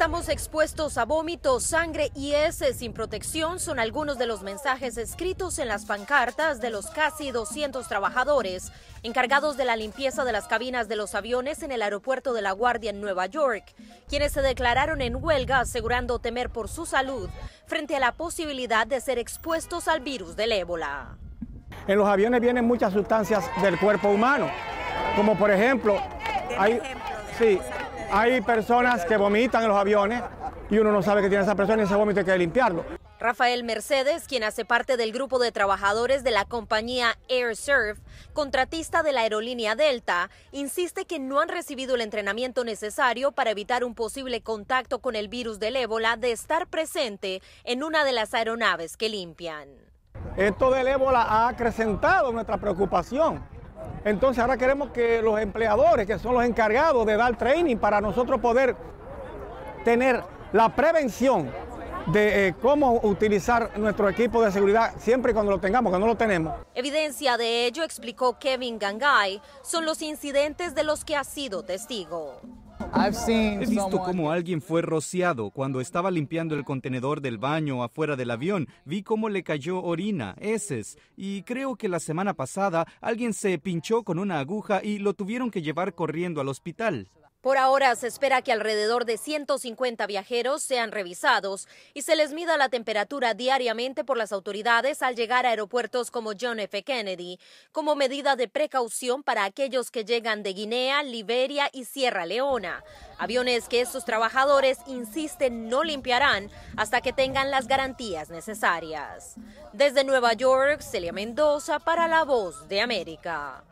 Estamos expuestos a vómitos, sangre y heces sin protección son algunos de los mensajes escritos en las pancartas de los casi 200 trabajadores encargados de la limpieza de las cabinas de los aviones en el aeropuerto de La Guardia en Nueva York, quienes se declararon en huelga asegurando temer por su salud frente a la posibilidad de ser expuestos al virus del ébola. En los aviones vienen muchas sustancias del cuerpo humano, como por ejemplo... Hay, sí, hay personas que vomitan en los aviones y uno no sabe que tiene esa persona y ese vómito hay que limpiarlo. Rafael Mercedes, quien hace parte del grupo de trabajadores de la compañía Air Surf, contratista de la aerolínea Delta, insiste que no han recibido el entrenamiento necesario para evitar un posible contacto con el virus del ébola de estar presente en una de las aeronaves que limpian. Esto del ébola ha acrecentado nuestra preocupación entonces ahora queremos que los empleadores, que son los encargados de dar training para nosotros poder tener la prevención de eh, cómo utilizar nuestro equipo de seguridad siempre y cuando lo tengamos, que no lo tenemos. Evidencia de ello, explicó Kevin Gangay, son los incidentes de los que ha sido testigo. He visto cómo alguien fue rociado cuando estaba limpiando el contenedor del baño afuera del avión. Vi cómo le cayó orina, heces, y creo que la semana pasada alguien se pinchó con una aguja y lo tuvieron que llevar corriendo al hospital. Por ahora se espera que alrededor de 150 viajeros sean revisados y se les mida la temperatura diariamente por las autoridades al llegar a aeropuertos como John F. Kennedy, como medida de precaución para aquellos que llegan de Guinea, Liberia y Sierra Leona. Aviones que estos trabajadores insisten no limpiarán hasta que tengan las garantías necesarias. Desde Nueva York, Celia Mendoza para La Voz de América.